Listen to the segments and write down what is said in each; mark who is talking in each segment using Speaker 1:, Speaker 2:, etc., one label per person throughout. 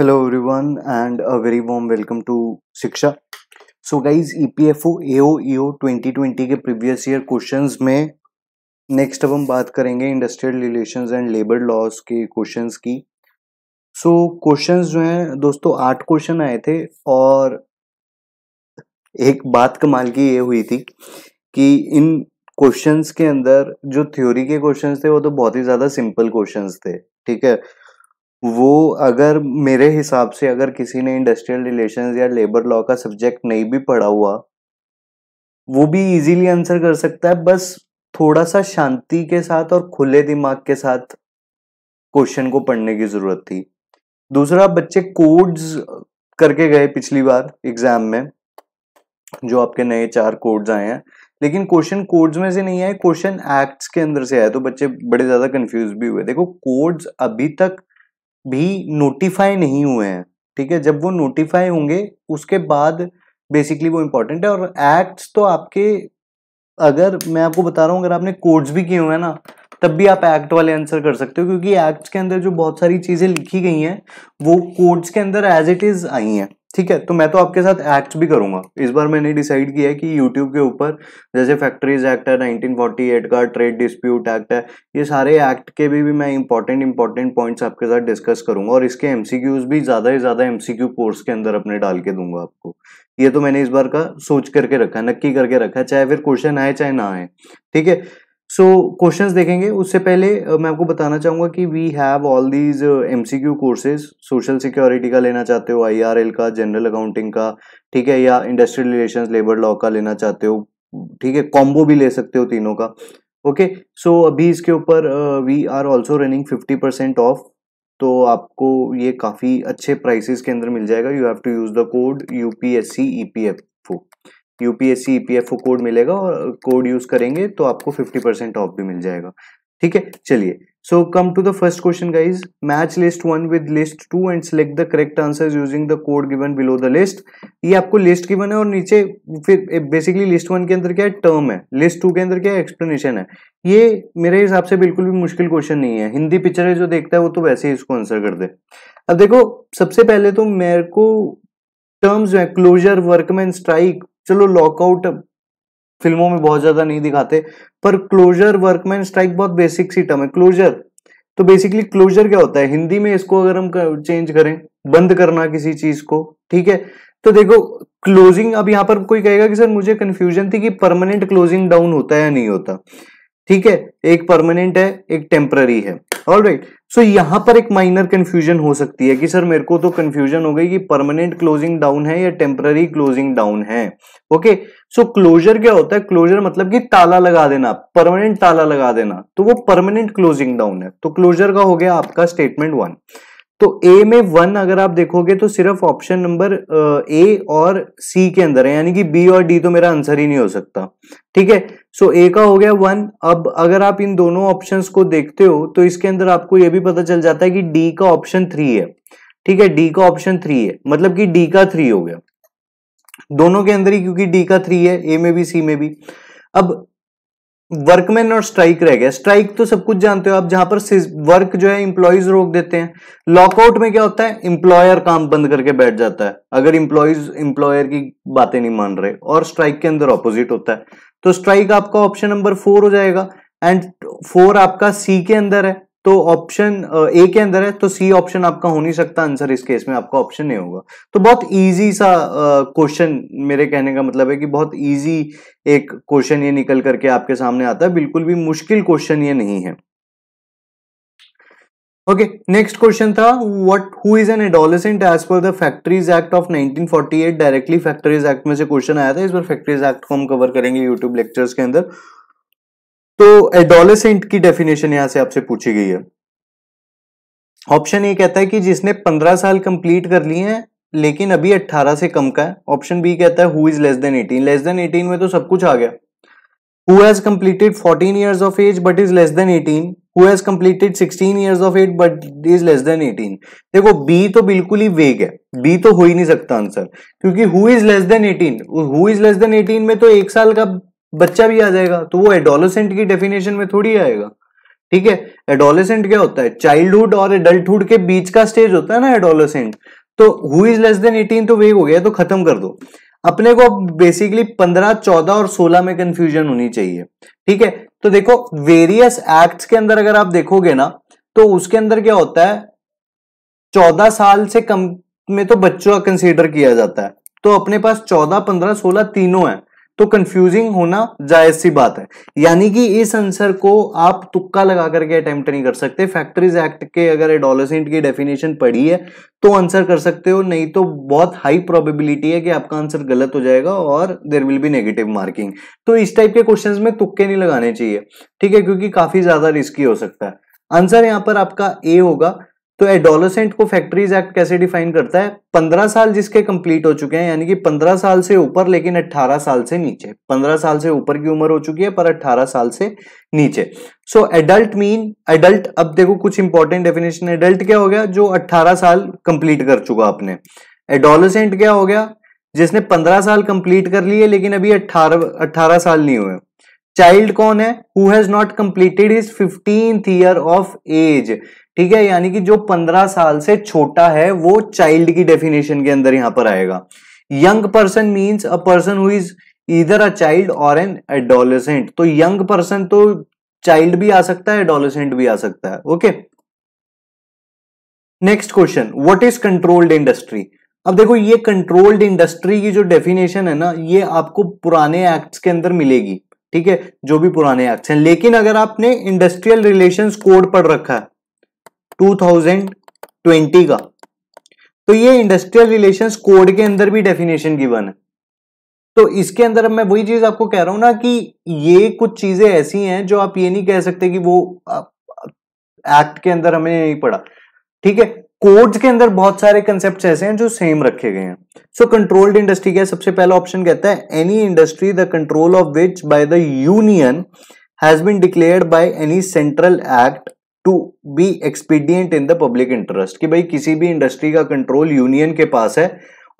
Speaker 1: Hello Hello everyone warm welcome to Shiksha so guys E P F O AOEO 2020 के previous year questions में next अब हम बात करेंगे industrial relations and labour laws के questions की सो so, क्वेश्चंस जो हैं दोस्तों आठ क्वेश्चन आए थे और एक बात कमाल की ये हुई थी कि इन क्वेश्चंस के अंदर जो थ्योरी के क्वेश्चंस थे वो तो बहुत ही ज़्यादा सिंपल क्वेश्चंस थे ठीक है वो अगर मेरे हिसाब से अगर किसी ने इंडस्ट्रियल रिलेशंस या लेबर लॉ का सब्जेक्ट नहीं भी पढ़ा हुआ वो भी इजीली आंसर कर सकता है बस थोड़ा सा शांति के साथ और खुले दिमाग के साथ क्वेश्चन को पढ़ने की ज़रूरत थी दूसरा बच्चे कोड्स करके गए पिछली बार एग्जाम में जो आपके नए चार कोड्स आए हैं लेकिन क्वेश्चन कोड्स में से नहीं आए क्वेश्चन एक्ट्स के अंदर से आया तो बच्चे बड़े ज़्यादा कंफ्यूज भी हुए देखो कोड्स अभी तक भी नोटिफाई नहीं हुए हैं ठीक है जब वो नोटिफाई होंगे उसके बाद बेसिकली वो इम्पोर्टेंट है और एक्ट्स तो आपके अगर मैं आपको बता रहा हूँ अगर आपने कोर्ट्स भी किए हुए हैं ना तब भी आप एक्ट वाले आंसर कर सकते हो क्योंकि एक्ट्स के अंदर जो बहुत सारी चीज़ें लिखी गई हैं वो कोर्ट्स के अंदर एज इट इज़ आई हैं ठीक है तो मैं तो आपके साथ एक्ट भी करूंगा इस बार मैंने डिसाइड किया है कि यूट्यूब के ऊपर जैसे फैक्ट्रीज एक्ट है 1948 का ट्रेड डिस्प्यूट एक्ट है ये सारे एक्ट के भी, भी मैं इंपॉर्टेंट इंपॉर्टेंट पॉइंट्स आपके साथ डिस्कस करूंगा और इसके एमसीक्यूज भी ज़्यादा से ज़्यादा एमसीक्यू कोर्स के अंदर अपने डाल के दूंगा आपको ये तो मैंने इस बार का सोच करके रखा है नक्की करके रखा है चाहे फिर क्वेश्चन आए चाहे ना आए ठीक है सो क्वेश्चंस देखेंगे उससे पहले मैं आपको बताना चाहूंगा कि we have all these M C Q courses social security का लेना चाहते हो आई आर एल का जनरल अकाउंटिंग का ठीक है या इंडस्ट्रियल रिलेशन लेबर लॉ का लेना चाहते हो ठीक है कॉम्बो भी ले सकते हो तीनों का ओके okay, सो so अभी इसके ऊपर we are also running fifty percent off तो आपको ये काफ़ी अच्छे प्राइसेस के अंदर मिल जाएगा you have to use the code U P S C E P F UPSC EPFO code मिलेगा और कोड यूज करेंगे तो आपको 50 परसेंट ऑफ भी मिल जाएगा ठीक है चलिए so come to the first question guys match list one with list two and select the correct answer using the code given below the list ये आपको लिस्ट गिवन है और नीचे फिर बेसिकली लिस्ट वन के अंदर क्या है टर्म है लिस्ट टू के अंदर क्या है एक्सप्लेनेशन है ये मेरे हिसाब से बिल्कुल भी मुश्किल क्वेश्चन नहीं है हिंदी पिक्चर जो देखता है वो तो वैसे ही इसको आंसर कर दे अब देखो सबसे पहले तो मेरे को टर्म्स जो है क्लोजर वर्कमैन स्ट्राइक चलो लॉकआउट फिल्मों में बहुत ज्यादा नहीं दिखाते पर क्लोजर वर्कमैन स्ट्राइक बहुत बेसिक सी टर्म है क्लोजर तो बेसिकली क्लोजर क्या होता है हिंदी में इसको अगर हम चेंज करें बंद करना किसी चीज को ठीक है तो देखो क्लोजिंग अब यहां पर कोई कहेगा कि सर मुझे कंफ्यूजन थी कि परमानेंट क्लोजिंग डाउन होता है या नहीं होता ठीक है एक परमानेंट है एक टेम्पररी है all right right. So so, यहां पर एक माइनर कंफ्यूजन हो सकती है कि सर मेरे को तो कंफ्यूजन हो गई कि परमानेंट क्लोजिंग डाउन है या टेम्पररी क्लोजिंग डाउन है ओके सो क्लोजर क्या होता है क्लोजर मतलब कि ताला लगा देना परमानेंट ताला लगा देना तो वो परमानेंट क्लोजिंग डाउन है तो क्लोजर का हो गया आपका स्टेटमेंट वन तो ए में वन अगर आप देखोगे तो सिर्फ ऑप्शन नंबर ए और सी के अंदर है यानी कि बी और डी तो मेरा आंसर ही नहीं हो सकता ठीक है सो ए का हो गया वन अब अगर आप इन दोनों ऑप्शंस को देखते हो तो इसके अंदर आपको यह भी पता चल जाता है कि डी का ऑप्शन थ्री है ठीक है डी का ऑप्शन थ्री है मतलब कि डी का थ्री हो गया दोनों के अंदर ही क्योंकि डी का थ्री है ए में भी सी में भी अब वर्कमैन और स्ट्राइक रह गया स्ट्राइक तो सब कुछ जानते हो आप जहां पर वर्क जो है इंप्लॉयज रोक देते हैं लॉकआउट में क्या होता है इंप्लॉयर काम बंद करके बैठ जाता है अगर इंप्लॉयज इंप्लॉयर की बातें नहीं मान रहे और स्ट्राइक के अंदर ऑपोजिट होता है तो स्ट्राइक आपका ऑप्शन नंबर फोर हो जाएगा एंड फोर आपका सी के अंदर है तो ऑप्शन ए के अंदर है तो सी ऑप्शन आपका हो नहीं सकता आंसर इस केस में आपका ऑप्शन नहीं होगा तो बहुत इजी सा क्वेश्चन मेरे कहने का मतलब है कि बहुत इजी एक क्वेश्चन ये निकल करके आपके सामने आता है बिल्कुल भी मुश्किल क्वेश्चन ये नहीं है ओके नेक्स्ट क्वेश्चन था what who is an adolescent as per the factories act of 1948 directly factories act में से क्वेश्चन आया था इस बार फैक्ट्रीज एक्ट को हम कवर करेंगे यूट्यूब लेक्चर्स के अंदर तो एडोलेसेंट की डेफिनेशन यहां से आपसे पूछी गई है ऑप्शन ए कहता है कि जिसने 15 साल कंप्लीट कर लिए हैं लेकिन अभी 18 से कम का है ऑप्शन बी कहता है who is less than 18 less than 18 में तो सब कुछ आ गया who has completed 14 years of age but is less than 18 who has completed 16 years of age but is less than 18 देखो बी तो बिल्कुल ही वेग है बी तो हो ही नहीं सकता आंसर क्योंकि who is less than 18 who is less than 18 में तो एक साल का बच्चा भी आ जाएगा तो वो एडोलसेंट की डेफिनेशन में थोड़ी आएगा ठीक है एडोलसेंट क्या होता है चाइल्डहुड और एडल्टहुड के बीच का स्टेज होता है ना एडोलसेंट तो who is less than eighteen तो वही हो गया तो खत्म कर दो अपने को बेसिकली पंद्रह चौदह और सोलह में कंफ्यूजन होनी चाहिए ठीक है तो देखो वेरियस एक्ट के अंदर अगर आप देखोगे ना तो उसके अंदर क्या होता है चौदह साल से कम में तो बच्चों का कंसिडर किया जाता है तो अपने पास चौदह पंद्रह सोलह तीनों है तो कंफ्यूजिंग होना जायज सी बात है यानी कि इस आंसर को आप तुक्का लगा करके अटेम्प्ट नहीं कर सकते फैक्ट्रीज एक्ट के अगर एडोलसेंट की डेफिनेशन पढ़ी है तो आंसर कर सकते हो नहीं तो बहुत हाई प्रोबेबिलिटी है कि आपका आंसर गलत हो जाएगा और there will be negative marking तो इस टाइप के क्वेश्चन में तुक्के नहीं लगाने चाहिए ठीक है क्योंकि काफी ज्यादा रिस्की हो सकता है आंसर यहाँ पर आपका ए होगा तो एडोलोसेंट को फैक्ट्रीज एक्ट कैसे डिफाइन करता है पंद्रह साल जिसके कंप्लीट हो चुके हैं यानी कि पंद्रह साल से ऊपर लेकिन अट्ठारह साल से नीचे पंद्रह साल से ऊपर की उम्र हो चुकी है पर अट्ठारह साल से नीचे सो एडल्ट मीन एडल्ट अब देखो कुछ इंपॉर्टेंट डेफिनेशन एडल्ट क्या हो गया जो अट्ठारह साल कंप्लीट कर चुका अपने एडोलोसेंट क्या हो गया जिसने पंद्रह साल कंप्लीट कर लिए लेकिन अभी अट्ठारह अट्ठारह साल नहीं हुए चाइल्ड कौन है who has not completed his fifteenth year of age ठीक है यानी कि जो पंद्रह साल से छोटा है वो चाइल्ड की डेफिनेशन के अंदर यहां पर आएगा young person means a person who is either a child or an adolescent तो यंग पर्सन तो चाइल्ड भी आ सकता है एडोलेसेंट भी आ सकता है okay next question what is controlled industry अब देखो ये कंट्रोल्ड इंडस्ट्री की जो डेफिनेशन है ना ये आपको पुराने एक्ट्स के अंदर मिलेगी ठीक है जो भी पुराने एक्ट्स हैं लेकिन अगर आपने इंडस्ट्रियल रिलेशंस कोड पढ़ रखा है 2020 का तो ये इंडस्ट्रियल रिलेशंस कोड के अंदर भी डेफिनेशन गिवन है तो इसके अंदर मैं वही चीज आपको कह रहा हूं ना कि ये कुछ चीजें ऐसी हैं जो आप ये नहीं कह सकते कि वो एक्ट के अंदर हमें नहीं पड़ा ठीक है कोड्स के अंदर बहुत सारे कंसेप्ट ऐसे हैं जो सेम रखे गए हैं सो कंट्रोल्ड इंडस्ट्री क्या सबसे पहला ऑप्शन कहता है any industry the control of which by the union has been declared by any central act to be expedient in the public interest कि भाई किसी भी इंडस्ट्री का कंट्रोल यूनियन के पास है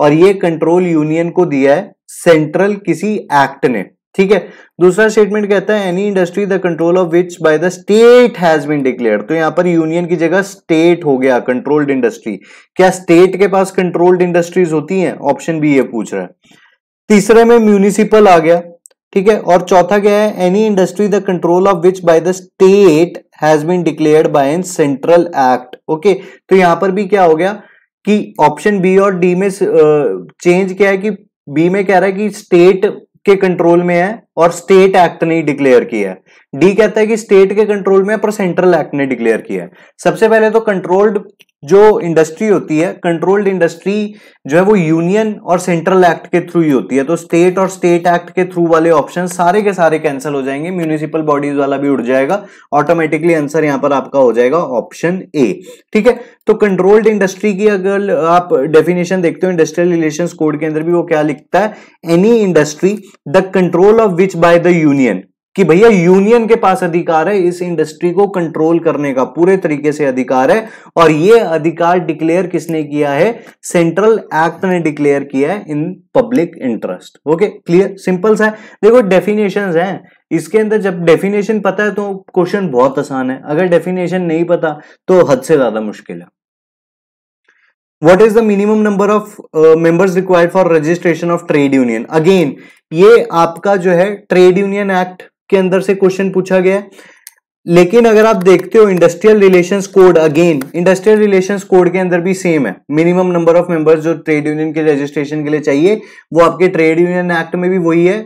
Speaker 1: और ये कंट्रोल यूनियन को दिया है सेंट्रल किसी एक्ट ने ठीक है दूसरा स्टेटमेंट कहता है any industry the control of which by the state has been declare तो यहां पर यूनियन की जगह स्टेट हो गया कंट्रोल्ड इंडस्ट्री क्या स्टेट के पास कंट्रोल्ड इंडस्ट्रीज होती हैं ऑप्शन बी ये पूछ रहा है तीसरे में म्यूनिसिपल आ गया ठीक है और चौथा क्या है any industry the control of which by the state has been declared by an central act okay तो यहां पर भी क्या हो गया कि ऑप्शन बी और डी में चेंज क्या है कि बी में कह रहा है कि स्टेट के कंट्रोल में है और स्टेट एक्ट ने डिक्लेयर किया है डी कहता है कि स्टेट के कंट्रोल में है पर सेंट्रल एक्ट ने डिक्लेयर किया है सबसे पहले तो कंट्रोल्ड जो इंडस्ट्री होती है कंट्रोल्ड इंडस्ट्री जो है वो यूनियन और सेंट्रल एक्ट के थ्रू ही होती है तो स्टेट और स्टेट एक्ट के थ्रू वाले ऑप्शन सारे के सारे कैंसिल हो जाएंगे म्यूनिसिपल बॉडीज वाला भी उड़ जाएगा ऑटोमेटिकली आंसर यहां पर आपका हो जाएगा ऑप्शन ए ठीक है तो कंट्रोल्ड इंडस्ट्री की अगर आप डेफिनेशन देखते हो इंडस्ट्रियल रिलेशन कोड के अंदर भी वो क्या लिखता है any industry the control of which by the union कि भैया यूनियन के पास अधिकार है इस इंडस्ट्री को कंट्रोल करने का पूरे तरीके से अधिकार है और ये अधिकार डिक्लेयर किसने किया है सेंट्रल एक्ट ने डिक्लेयर किया है in public interest okay clear simple सा है देखो डेफिनेशन है इसके अंदर जब डेफिनेशन पता है तो क्वेश्चन बहुत आसान है अगर डेफिनेशन नहीं पता तो हद से ज्यादा मुश्किल है what is the minimum number of members required for registration of trade union again ये आपका जो है ट्रेड यूनियन एक्ट के अंदर से क्वेश्चन पूछा गया है लेकिन अगर आप देखते हो industrial relations code again industrial relations code के अंदर भी सेम है मिनिमम नंबर ऑफ मेंबर्स जो ट्रेड यूनियन के रजिस्ट्रेशन के लिए चाहिए वो आपके ट्रेड यूनियन एक्ट में भी वही है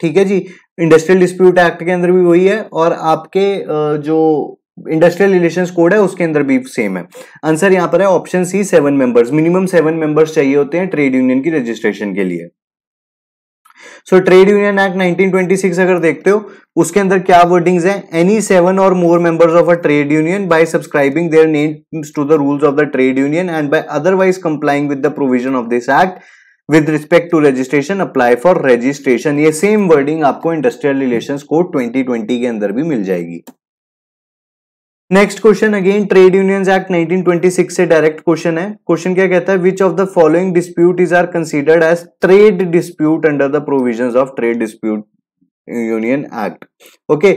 Speaker 1: ठीक है जी इंडस्ट्रियल डिस्प्यूट एक्ट के अंदर भी वही है और आपके जो इंडस्ट्रियल रिलेशन कोड है उसके अंदर भी सेम है आंसर यहां पर है option C seven members minimum seven members चाहिए होते हैं ट्रेड यूनियन की रजिस्ट्रेशन के लिए सो ट्रेड यूनियन एक्ट 1926 अगर देखते हो उसके अंदर क्या वर्डिंग्स हैं any seven or more members of a trade union by subscribing their names to the rules of the trade union and by otherwise complying with the provision of this act with respect to registration apply for registration ये same wording आपको industrial relation code twenty के अंदर भी मिल जाएगी next question again trade union act 1926 से direct question है question क्या कहता है which of the following dispute is are considered as trade dispute under the provisions of trade dispute union act okay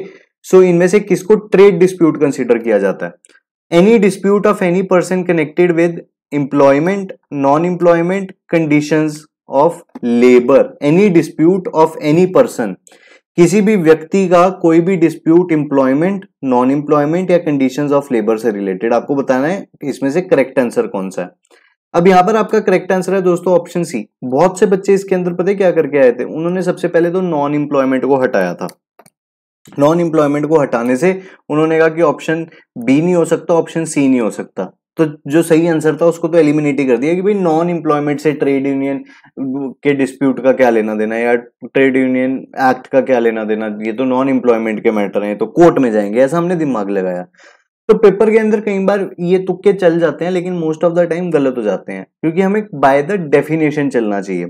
Speaker 1: so इनमें से किसको ट्रेड डिस्प्यूट कंसिडर किया जाता है any dispute of any person connected with employment non employment condition of labour any dispute of any person किसी भी व्यक्ति का कोई भी डिस्प्यूट इंप्लॉयमेंट नॉन इंप्लॉयमेंट या कंडीशन ऑफ लेबर से रिलेटेड आपको बताना है इसमें से करेक्ट आंसर कौन सा है अब यहां पर आपका करेक्ट आंसर है दोस्तों ऑप्शन सी बहुत से बच्चे इसके अंदर पता क्या करके आए थे उन्होंने सबसे पहले तो नॉन इंप्लॉयमेंट को हटाया था नॉन इंप्लॉयमेंट को हटाने से उन्होंने कहा कि ऑप्शन बी नहीं हो सकता ऑप्शन सी नहीं हो सकता तो जो सही आंसर था उसको तो एलिमिनेट ही कर दिया कि भाई नॉन एम्प्लॉयमेंट से ट्रेड यूनियन के डिस्प्यूट का क्या लेना देना या ट्रेड यूनियन एक्ट का क्या लेना देना ये तो नॉन एम्प्लॉयमेंट के मैटर है तो कोर्ट में जाएंगे ऐसा हमने दिमाग लगाया तो पेपर के अंदर कई बार ये तुक्के चल जाते हैं लेकिन मोस्ट ऑफ द टाइम गलत हो जाते हैं क्योंकि हमें बाय द डेफिनेशन चलना चाहिए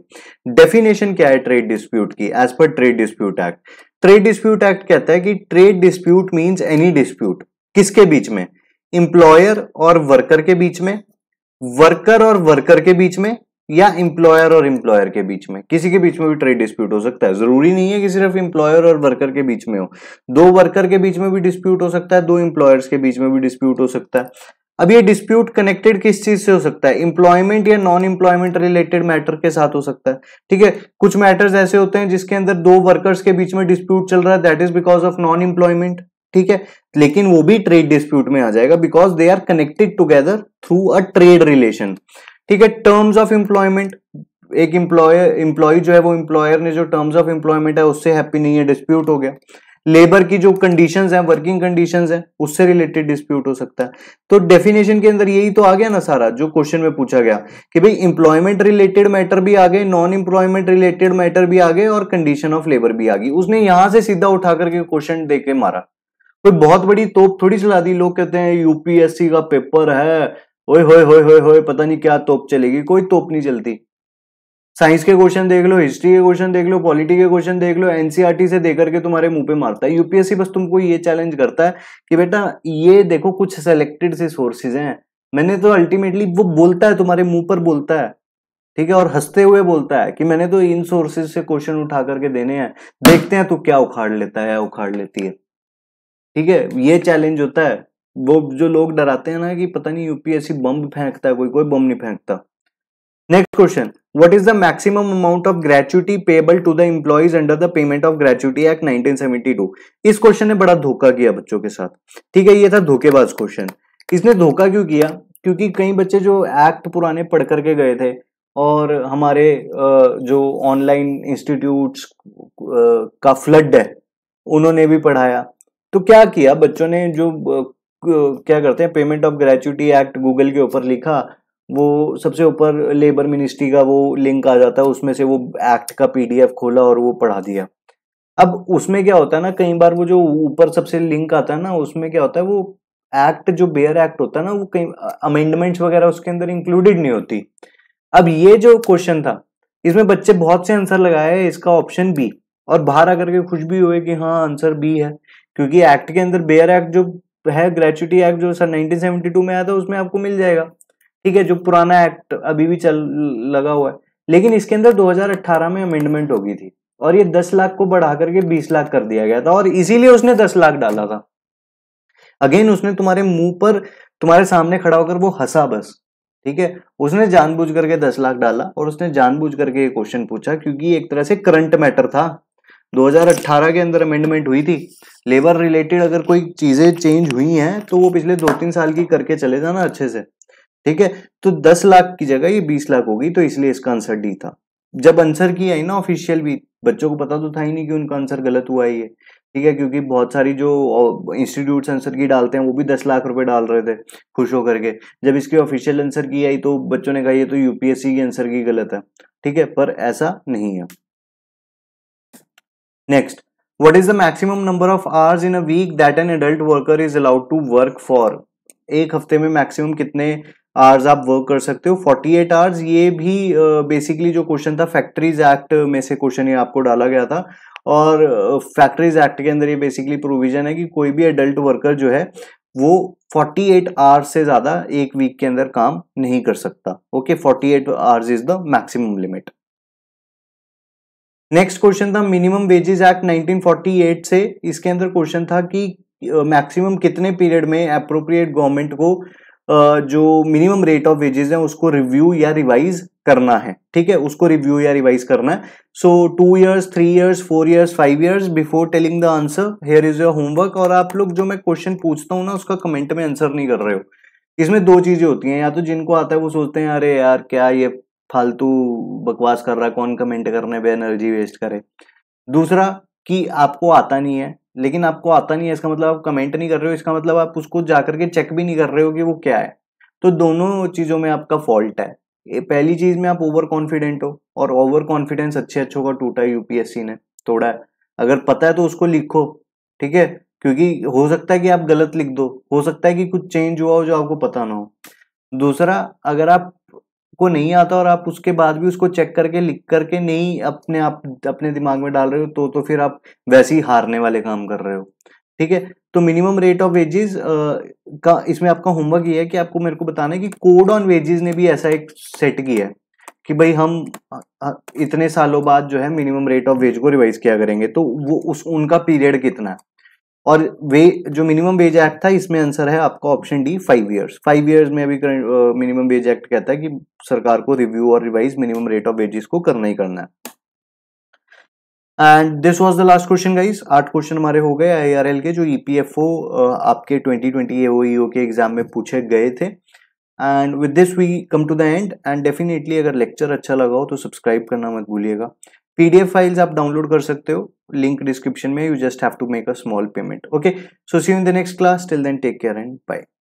Speaker 1: डेफिनेशन क्या है ट्रेड डिस्प्यूट की as per trade dispute act trade dispute act कहता है कि trade dispute means any dispute किसके बीच में इंप्लॉयर और वर्कर के बीच में वर्कर और वर्कर के बीच में या इंप्लॉयर और इंप्लॉयर के बीच में किसी के बीच में भी ट्रेड डिस्प्यूट हो सकता है जरूरी नहीं है कि सिर्फ इंप्लॉयर और वर्कर के बीच में हो दो वर्कर के बीच में भी डिस्प्यूट हो सकता है दो इंप्लॉयर्स के बीच में भी डिस्प्यूट हो सकता है अब ये डिस्प्यूट कनेक्टेड किस चीज से हो सकता है इंप्लॉयमेंट या नॉन इंप्लॉयमेंट रिलेटेड मैटर के साथ हो सकता है ठीक है कुछ मैटर्स ऐसे होते हैं जिसके अंदर दो वर्कर्स के बीच में डिस्प्यूट चल रहा है that is because of non employment ठीक है लेकिन वो भी ट्रेड डिस्प्यूट में आ जाएगा because they are connected together through a trade relation ठीक है टर्म्स ऑफ एम्प्लॉयमेंट एक एम्प्लॉयर इंप्लॉय जो है वो इंप्लॉयर ने जो टर्म्स ऑफ एम्प्लॉयमेंट है उससे हैप्पी नहीं है डिस्प्यूट हो गया लेबर की जो कंडीशन है वर्किंग कंडीशन है उससे रिलेटेड डिस्प्यूट हो सकता है तो डेफिनेशन के अंदर यही तो आ गया ना सारा जो क्वेश्चन में पूछा गया कि भाई इंप्लॉयमेंट रिलेटेड मैटर भी आ गए नॉन इंप्लॉयमेंट रिलेटेड मैटर भी आ गए और कंडीशन ऑफ लेबर भी आ गई उसने यहां से सीधा उठा करके क्वेश्चन देके मारा कोई बहुत बड़ी तोप थोड़ी चला दी लोग कहते हैं यूपीएससी का पेपर है ओए होए होए होए होए पता नहीं क्या तोप चलेगी कोई तोप नहीं चलती साइंस के क्वेश्चन देख लो हिस्ट्री के क्वेश्चन देख लो पॉलिटी के क्वेश्चन देख लो एनसीईआरटी से देख करके तुम्हारे मुंह पे मारता है यूपीएससी बस तुमको ये चैलेंज करता है कि बेटा ये देखो कुछ सेलेक्टेड से सोर्सेज हैं मैंने तो अल्टीमेटली वो बोलता है तुम्हारे मुंह पर बोलता है ठीक है और हंसते हुए बोलता है कि मैंने तो इन सोर्सेज से क्वेश्चन उठा करके देने हैं देखते हैं तो क्या उखाड़ लेता है या उखाड़ लेती है ठीक है ये चैलेंज होता है वो जो लोग डराते हैं ना कि पता नहीं यूपीएससी बम फेंकता है कोई कोई बम नहीं फेंकता next question what is the maximum amount of gratuity payable to the employees under the payment of gratuity act 1972 इस क्वेश्चन ने बड़ा धोखा किया बच्चों के साथ ठीक है ये था धोखेबाज क्वेश्चन इसने धोखा क्यों किया क्योंकि कई बच्चे जो एक्ट पुराने पढ़ करके गए थे और हमारे जो ऑनलाइन इंस्टीट्यूट का फ्लड है उन्होंने भी पढ़ाया तो क्या किया बच्चों ने जो क्या करते हैं payment of gratuity act Google के ऊपर लिखा वो सबसे ऊपर लेबर मिनिस्ट्री का वो लिंक आ जाता है उसमें से वो एक्ट का पीडीएफ खोला और वो पढ़ा दिया अब उसमें क्या होता है ना कई बार वो जो ऊपर सबसे लिंक आता है ना उसमें क्या होता है वो एक्ट जो बेयर एक्ट होता है ना वो कई अमेंडमेंट्स वगैरह उसके अंदर इंक्लूडेड नहीं होती अब ये जो क्वेश्चन था इसमें बच्चे बहुत से आंसर लगाए इसका ऑप्शन बी और बाहर आकर के खुश भी हुए कि हाँ आंसर बी है क्योंकि एक्ट के अंदर बेयर एक्ट जो है ग्रेचुटी एक्ट जो सर 1972 में आया था उसमें आपको मिल जाएगा ठीक है जो पुराना एक्ट अभी भी चल लगा हुआ है लेकिन इसके अंदर 2018 में अमेंडमेंट हो गई थी और ये 10 लाख को बढ़ा करके 20 लाख कर दिया गया था और इसीलिए उसने 10 लाख डाला था अगेन उसने तुम्हारे मुंह पर तुम्हारे सामने खड़ा होकर वो हंसा बस ठीक है उसने जानबूझ करके दस लाख डाला और उसने जानबूझ करके ये क्वेश्चन पूछा क्योंकि एक तरह से करंट मैटर था 2018 के अंदर अमेंडमेंट हुई थी लेबर रिलेटेड अगर कोई चीजें चेंज हुई हैं तो वो पिछले दो तीन साल की करके चले जाना अच्छे से ठीक है तो 10 लाख की जगह ये 20 लाख होगी तो इसलिए इसका आंसर डी था जब आंसर की आई ना ऑफिशियल भी बच्चों को पता तो था ही नहीं कि उनका आंसर गलत हुआ ही है ठीक है क्योंकि बहुत सारी जो इंस्टीट्यूट आंसर की डालते हैं वो भी दस लाख रुपए डाल रहे थे खुश होकर के जब इसकी ऑफिशियल आंसर की आई तो बच्चों ने कहा ये तो यूपीएससी की आंसर की गलत है ठीक है पर ऐसा नहीं है Next, what is the maximum number of hours in a week that an adult worker is allowed to work for? एक हफ्ते में मैक्सिमम कितने आवर्स आप वर्क कर सकते हो 48 एट आवर्स ये भी बेसिकली uh, जो क्वेश्चन था फैक्ट्रीज एक्ट में से क्वेश्चन ये आपको डाला गया था और फैक्ट्रीज uh, एक्ट के अंदर ये बेसिकली प्रोविजन है कि कोई भी एडल्ट वर्कर जो है वो 48 एट आवर्स से ज़्यादा एक वीक के अंदर काम नहीं कर सकता okay 48 eight hours is the maximum limit next question था मिनिमम वेजेस एक्ट 1948 से इसके अंदर क्वेश्चन था कि मैक्सिमम uh, कितने पीरियड में अप्रोप्रिएट गवर्नमेंट को uh, जो मिनिमम रेट ऑफ वेजेस है उसको रिव्यू या रिवाइज करना है ठीक है उसको रिव्यू या रिवाइज करना है so two years three years four years five years before telling the answer here is your homework और आप लोग जो मैं क्वेश्चन पूछता हूँ ना उसका कमेंट में आंसर नहीं कर रहे हो इसमें दो चीजें होती हैं या तो जिनको आता है वो सोचते हैं अरे यार क्या ये फालतू बकवास कर रहा है कौन कमेंट करने पे एनर्जी वेस्ट करे दूसरा कि आपको आता नहीं है लेकिन आपको आता नहीं है इसका मतलब आप कमेंट नहीं कर रहे हो इसका मतलब आप उसको जाकर के चेक भी नहीं कर रहे हो कि वो क्या है तो दोनों चीज़ों में आपका फॉल्ट है पहली चीज़ में आप ओवर कॉन्फिडेंट हो और ओवर कॉन्फिडेंस अच्छे अच्छों का टूटा यूपीएससी ने थोड़ा अगर पता है तो उसको लिखो ठीक है क्योंकि हो सकता है कि आप गलत लिख दो हो सकता है कि कुछ चेंज हुआ हो जो आपको पता ना हो दूसरा अगर आप को नहीं आता और आप उसके बाद भी उसको चेक करके लिख करके नहीं अपने आप अपने दिमाग में डाल रहे हो तो तो फिर आप वैसे ही हारने वाले काम कर रहे हो ठीक है तो मिनिमम रेट ऑफ वेजेस का इसमें आपका होमवर्क ये है कि आपको मेरे को बताना है कि कोड ऑन वेजेस ने भी ऐसा एक सेट किया है कि भाई हम इतने सालों बाद जो है मिनिमम रेट ऑफ वेज को रिवाइज किया करेंगे तो वो उस उनका पीरियड कितना है और वे जो मिनिमम वेज एक्ट था इसमें आंसर है आपका option D five years five years में अभी मिनिमम वेज एक्ट कहता है कि सरकार को रिव्यू और revise minimum rate of wages को करना ही करना है and this was the last question guys आठ क्वेश्चन हमारे हो गए आईआरएल के जो ईपीएफओ e आपके ट्वेंटी ट्वेंटी ए के एग्जाम में पूछे गए थे and with this we come to the end and definitely अगर लेक्चर अच्छा लगा हो तो सब्सक्राइब करना मत भूलिएगा पीडीएफ फाइल्स आप डाउनलोड कर सकते हो लिंक डिस्क्रिप्शन में you just have to make a small payment okay so see you in the next class till then take care and bye